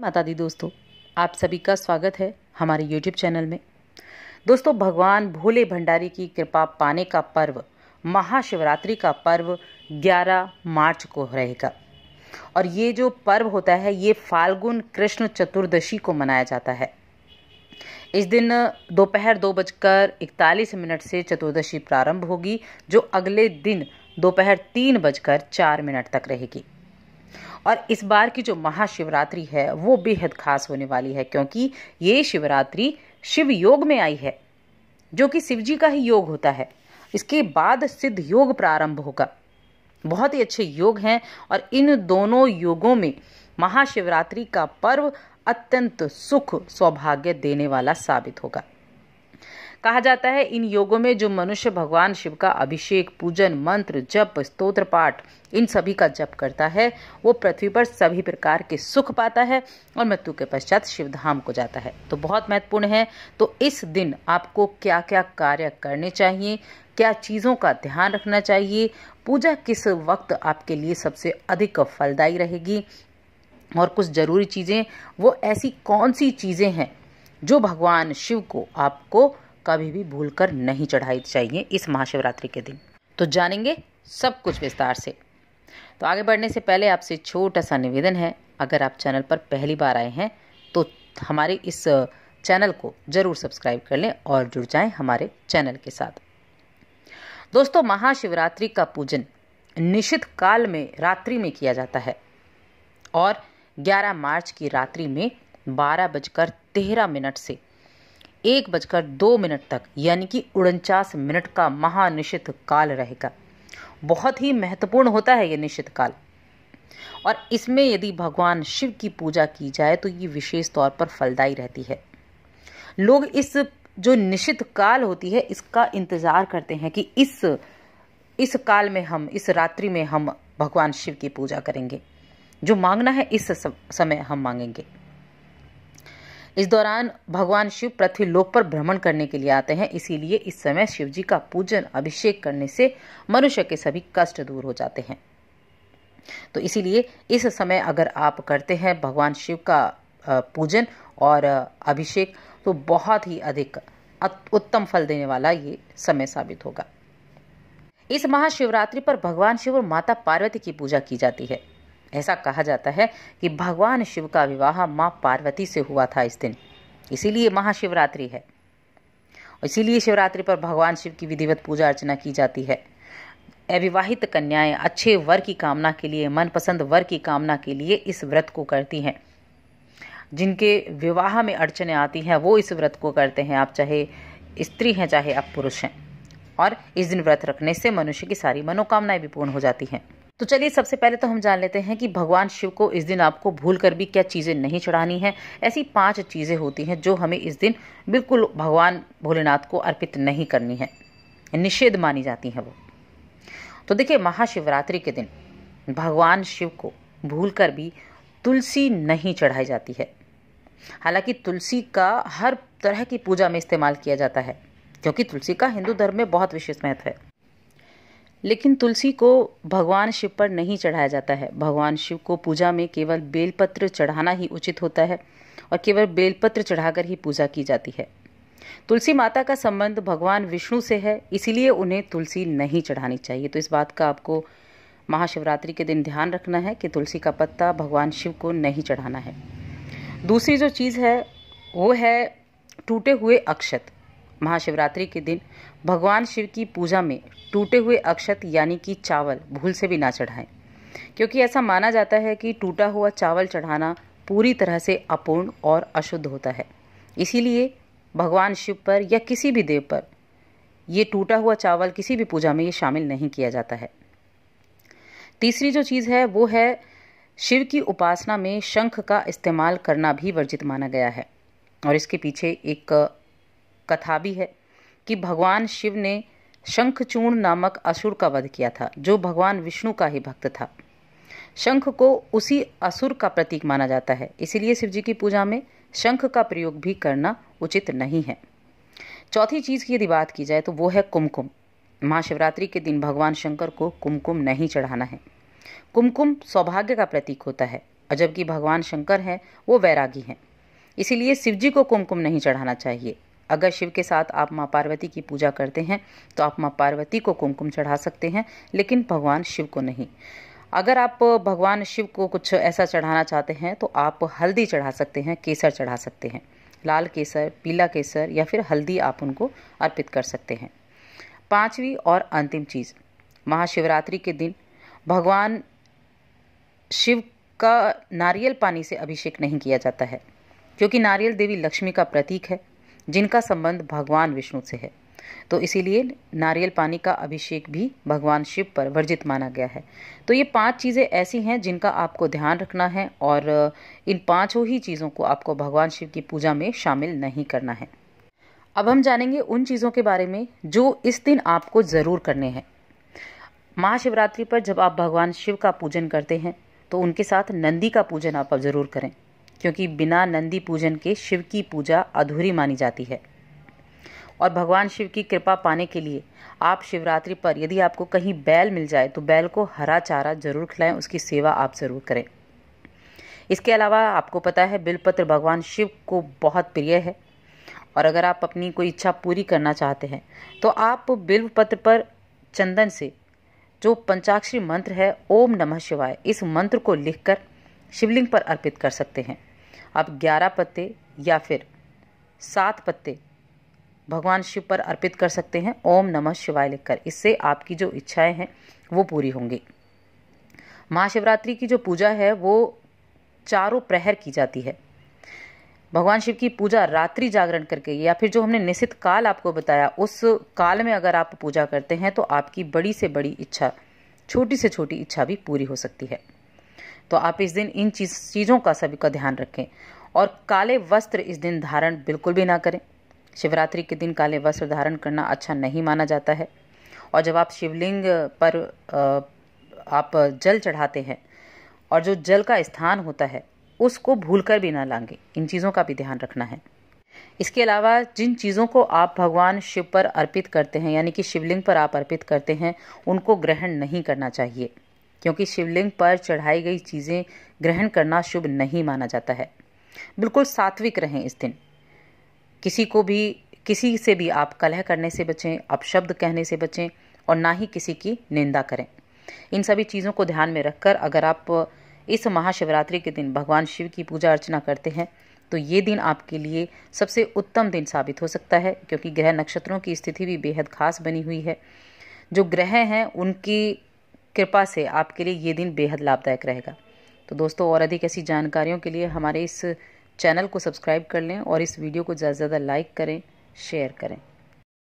माता दी दोस्तों आप सभी का स्वागत है हमारे यूट्यूब चैनल में दोस्तों भगवान भोले भंडारी की कृपा पाने का पर्व महाशिवरात्रि का पर्व 11 मार्च को रहेगा और ये जो पर्व होता है ये फाल्गुन कृष्ण चतुर्दशी को मनाया जाता है इस दिन दोपहर दो बजकर इकतालीस मिनट से चतुर्दशी प्रारंभ होगी जो अगले दिन दोपहर तीन बजकर चार मिनट तक रहेगी और इस बार की जो महाशिवरात्रि है वो बेहद खास होने वाली है क्योंकि ये शिवरात्रि शिव योग में आई है जो कि शिव जी का ही योग होता है इसके बाद सिद्ध योग प्रारंभ होगा बहुत ही अच्छे योग हैं और इन दोनों योगों में महाशिवरात्रि का पर्व अत्यंत सुख सौभाग्य देने वाला साबित होगा कहा जाता है इन योगों में जो मनुष्य भगवान शिव का अभिषेक पूजन मंत्र जप स्तोत्र पाठ इन सभी का जप करता है वो पृथ्वी पर सभी प्रकार के सुख पाता है और मृत्यु के पश्चात शिवधाम को जाता है तो बहुत महत्वपूर्ण है तो इस दिन आपको क्या क्या कार्य करने चाहिए क्या चीज़ों का ध्यान रखना चाहिए पूजा किस वक्त आपके लिए सबसे अधिक फलदायी रहेगी और कुछ ज़रूरी चीज़ें वो ऐसी कौन सी चीज़ें हैं जो भगवान शिव को आपको कभी भी कर नहीं चढ़ाई चाहिए इस महाशिवरात्रि के दिन तो जानेंगे सब कुछ विस्तार से तो आगे बढ़ने से पहले आपसे छोटा सा निवेदन है अगर आप चैनल पर पहली बार आए हैं तो हमारे इस चैनल को ज़रूर सब्सक्राइब कर लें और जुड़ जाएं हमारे चैनल के साथ दोस्तों महाशिवरात्रि का पूजन निश्चित काल में रात्रि में किया जाता है और 11 मार्च की रात्रि में बारह बजकर तेरह मिनट से एक बजकर दो मिनट तक यानी कि उनचास मिनट का महानिश्चित काल रहेगा बहुत ही महत्वपूर्ण होता है ये निश्चित काल और इसमें यदि भगवान शिव की पूजा की जाए तो ये विशेष तौर पर फलदायी रहती है लोग इस जो निश्चित काल होती है इसका इंतजार करते हैं कि इस इस काल में हम इस रात्रि में हम भगवान शिव की पूजा करेंगे जो मांगना है इस समय हम मांगेंगे इस दौरान भगवान शिव पृथ्वी लोक पर भ्रमण करने के लिए आते हैं इसीलिए इस समय शिव जी का पूजन अभिषेक करने से मनुष्य के सभी कष्ट दूर हो जाते हैं तो इसीलिए इस समय अगर आप करते हैं भगवान शिव का पूजन और अभिषेक तो बहुत ही अधिक उत्तम फल देने वाला ये समय साबित होगा इस महाशिवरात्रि पर भगवान शिव और माता पार्वती की पूजा की जाती है ऐसा कहा जाता है कि भगवान शिव का विवाह माँ पार्वती से हुआ था इस दिन इसीलिए महाशिवरात्रि है इसीलिए शिवरात्रि पर भगवान शिव की विधिवत पूजा अर्चना की जाती है अविवाहित कन्याएं अच्छे वर की कामना के लिए मनपसंद वर की कामना के लिए इस व्रत को करती हैं जिनके विवाह में अड़चने आती हैं वो इस व्रत को करते हैं आप चाहे स्त्री हैं चाहे आप पुरुष हैं और इस दिन व्रत रखने से मनुष्य की सारी मनोकामनाएं भी पूर्ण हो जाती हैं तो चलिए सबसे पहले तो हम जान लेते हैं कि भगवान शिव को इस दिन आपको भूल कर भी क्या चीज़ें नहीं चढ़ानी है ऐसी पांच चीज़ें होती हैं जो हमें इस दिन बिल्कुल भगवान भोलेनाथ को अर्पित नहीं करनी है निषेध मानी जाती है वो तो देखिए महाशिवरात्रि के दिन भगवान शिव को भूल कर भी तुलसी नहीं चढ़ाई जाती है हालांकि तुलसी का हर तरह की पूजा में इस्तेमाल किया जाता है क्योंकि तुलसी का हिंदू धर्म में बहुत विशेष महत्व है लेकिन तुलसी को भगवान शिव पर नहीं चढ़ाया जाता है भगवान शिव को पूजा में केवल बेलपत्र चढ़ाना ही उचित होता है और केवल बेलपत्र चढ़ाकर ही पूजा की जाती है तुलसी माता का संबंध भगवान विष्णु से है इसीलिए उन्हें तुलसी नहीं चढ़ानी चाहिए तो इस बात का आपको महाशिवरात्रि के दिन ध्यान रखना है कि तुलसी का पत्ता भगवान शिव को नहीं चढ़ाना है दूसरी जो चीज़ है वो है टूटे हुए अक्षत महाशिवरात्रि के दिन भगवान शिव की पूजा में टूटे हुए अक्षत यानी कि चावल भूल से भी ना चढ़ाएं क्योंकि ऐसा माना जाता है कि टूटा हुआ चावल चढ़ाना पूरी तरह से अपूर्ण और अशुद्ध होता है इसीलिए भगवान शिव पर या किसी भी देव पर ये टूटा हुआ चावल किसी भी पूजा में ये शामिल नहीं किया जाता है तीसरी जो चीज़ है वो है शिव की उपासना में शंख का इस्तेमाल करना भी वर्जित माना गया है और इसके पीछे एक कथा भी है कि भगवान शिव ने शंखचूर्ण नामक असुर का वध किया था जो भगवान विष्णु का ही भक्त था शंख को उसी असुर का प्रतीक माना जाता है इसीलिए शिव जी की पूजा में शंख का प्रयोग भी करना उचित नहीं है चौथी चीज की यदि बात की जाए तो वो है कुमकुम महाशिवरात्रि के दिन भगवान शंकर को कुमकुम नहीं चढ़ाना है कुमकुम सौभाग्य का प्रतीक होता है और जबकि भगवान शंकर हैं वो वैरागी हैं इसीलिए शिवजी को कुमकुम नहीं चढ़ाना चाहिए अगर शिव के साथ आप माँ पार्वती की पूजा करते हैं तो आप माँ पार्वती को कुमकुम चढ़ा सकते हैं लेकिन भगवान शिव को नहीं अगर आप भगवान शिव को कुछ ऐसा चढ़ाना चाहते हैं तो आप हल्दी चढ़ा सकते हैं केसर चढ़ा सकते हैं लाल केसर पीला केसर या फिर हल्दी आप उनको अर्पित कर सकते हैं पांचवी और अंतिम चीज़ महाशिवरात्रि के दिन भगवान शिव का नारियल पानी से अभिषेक नहीं किया जाता है क्योंकि नारियल देवी लक्ष्मी का प्रतीक है जिनका संबंध भगवान विष्णु से है तो इसीलिए नारियल पानी का अभिषेक भी भगवान शिव पर वर्जित माना गया है तो ये पांच चीज़ें ऐसी हैं जिनका आपको ध्यान रखना है और इन पांचों ही चीज़ों को आपको भगवान शिव की पूजा में शामिल नहीं करना है अब हम जानेंगे उन चीज़ों के बारे में जो इस दिन आपको ज़रूर करने हैं महाशिवरात्रि पर जब आप भगवान शिव का पूजन करते हैं तो उनके साथ नंदी का पूजन आप ज़रूर करें क्योंकि बिना नंदी पूजन के शिव की पूजा अधूरी मानी जाती है और भगवान शिव की कृपा पाने के लिए आप शिवरात्रि पर यदि आपको कहीं बैल मिल जाए तो बैल को हरा चारा जरूर खिलाएं उसकी सेवा आप ज़रूर करें इसके अलावा आपको पता है बिलपत्र भगवान शिव को बहुत प्रिय है और अगर आप अपनी कोई इच्छा पूरी करना चाहते हैं तो आप बिल्वपत्र पर चंदन से जो पंचाक्षरी मंत्र है ओम नमः शिवाय इस मंत्र को लिखकर शिवलिंग पर अर्पित कर सकते हैं आप ग्यारह पत्ते या फिर सात पत्ते भगवान शिव पर अर्पित कर सकते हैं ओम नमः शिवाय लिखकर इससे आपकी जो इच्छाएं हैं वो पूरी होंगी महाशिवरात्रि की जो पूजा है वो चारों प्रहर की जाती है भगवान शिव की पूजा रात्रि जागरण करके या फिर जो हमने निश्चित काल आपको बताया उस काल में अगर आप पूजा करते हैं तो आपकी बड़ी से बड़ी इच्छा छोटी से छोटी इच्छा भी पूरी हो सकती है तो आप इस दिन इन चीज चीज़ों का सभी का ध्यान रखें और काले वस्त्र इस दिन धारण बिल्कुल भी ना करें शिवरात्रि के दिन काले वस्त्र धारण करना अच्छा नहीं माना जाता है और जब आप शिवलिंग पर आप जल चढ़ाते हैं और जो जल का स्थान होता है उसको भूल कर भी ना लांगे इन चीज़ों का भी ध्यान रखना है इसके अलावा जिन चीज़ों को आप भगवान शिव पर अर्पित करते हैं यानी कि शिवलिंग पर आप अर्पित करते हैं उनको ग्रहण नहीं करना चाहिए क्योंकि शिवलिंग पर चढ़ाई गई चीज़ें ग्रहण करना शुभ नहीं माना जाता है बिल्कुल सात्विक रहें इस दिन किसी को भी किसी से भी आप कलह करने से बचें अपशब्द कहने से बचें और ना ही किसी की निंदा करें इन सभी चीज़ों को ध्यान में रखकर अगर आप इस महाशिवरात्रि के दिन भगवान शिव की पूजा अर्चना करते हैं तो ये दिन आपके लिए सबसे उत्तम दिन साबित हो सकता है क्योंकि ग्रह नक्षत्रों की स्थिति भी बेहद खास बनी हुई है जो ग्रह हैं उनकी कृपा से आपके लिए ये दिन बेहद लाभदायक रहेगा तो दोस्तों और अधिक ऐसी जानकारियों के लिए हमारे इस चैनल को सब्सक्राइब कर लें और इस वीडियो को ज़्यादा से ज़्यादा लाइक करें शेयर करें